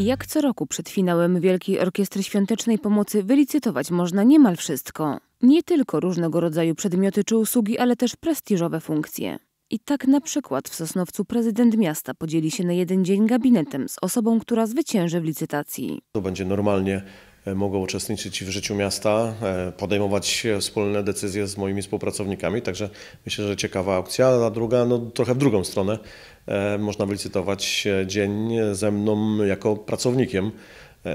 I jak co roku przed finałem Wielkiej Orkiestry Świątecznej Pomocy wylicytować można niemal wszystko. Nie tylko różnego rodzaju przedmioty czy usługi, ale też prestiżowe funkcje. I tak na przykład w Sosnowcu prezydent miasta podzieli się na jeden dzień gabinetem z osobą, która zwycięży w licytacji. To będzie normalnie E, mogą uczestniczyć w życiu miasta, e, podejmować wspólne decyzje z moimi współpracownikami, także myślę, że ciekawa aukcja, a druga, no trochę w drugą stronę, e, można wylicytować dzień ze mną jako pracownikiem,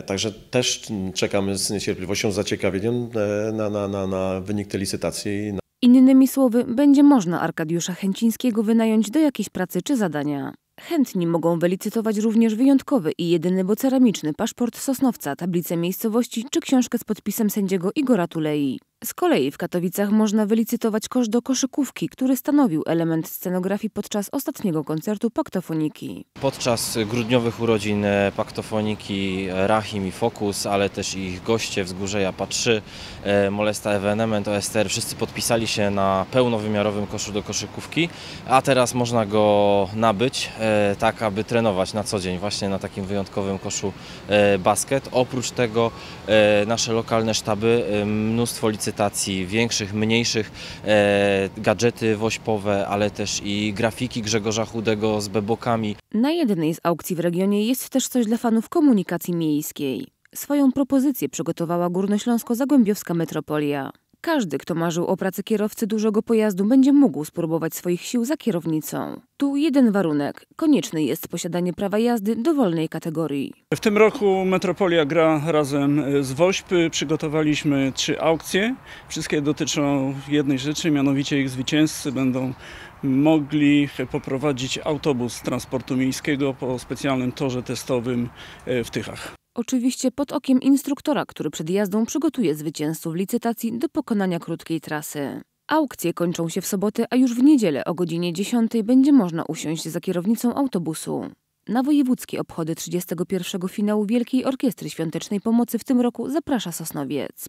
Także też czekamy z niecierpliwością, z zaciekawieniem na, na, na, na wynik tej licytacji. Innymi słowy, będzie można Arkadiusza Chęcińskiego wynająć do jakiejś pracy czy zadania. Chętni mogą wylicytować również wyjątkowy i jedyny, bo ceramiczny paszport Sosnowca, tablicę miejscowości czy książkę z podpisem sędziego Igora Tulei. Z kolei w Katowicach można wylicytować kosz do koszykówki, który stanowił element scenografii podczas ostatniego koncertu Paktofoniki. Podczas grudniowych urodzin e, Paktofoniki e, Rahim i Fokus, ale też ich goście Wzgórze Japa 3, e, Molesta Evenement, OSTR, wszyscy podpisali się na pełnowymiarowym koszu do koszykówki, a teraz można go nabyć, tak aby trenować na co dzień właśnie na takim wyjątkowym koszu basket. Oprócz tego nasze lokalne sztaby mnóstwo licytacji edytacji, większych, mniejszych, e, gadżety wośpowe, ale też i grafiki Grzegorza Chudego z bebokami. Na jednej z aukcji w regionie jest też coś dla fanów komunikacji miejskiej. Swoją propozycję przygotowała Górnośląsko-Zagłębiowska Metropolia. Każdy, kto marzył o pracy kierowcy dużego pojazdu, będzie mógł spróbować swoich sił za kierownicą. Tu jeden warunek. Konieczne jest posiadanie prawa jazdy dowolnej kategorii. W tym roku Metropolia gra razem z Wośpy. Przygotowaliśmy trzy aukcje. Wszystkie dotyczą jednej rzeczy, mianowicie ich zwycięzcy będą mogli poprowadzić autobus transportu miejskiego po specjalnym torze testowym e, w Tychach. Oczywiście pod okiem instruktora, który przed jazdą przygotuje zwycięzców licytacji do pokonania krótkiej trasy. Aukcje kończą się w sobotę, a już w niedzielę o godzinie 10 będzie można usiąść za kierownicą autobusu. Na wojewódzkie obchody 31. finału Wielkiej Orkiestry Świątecznej Pomocy w tym roku zaprasza Sosnowiec.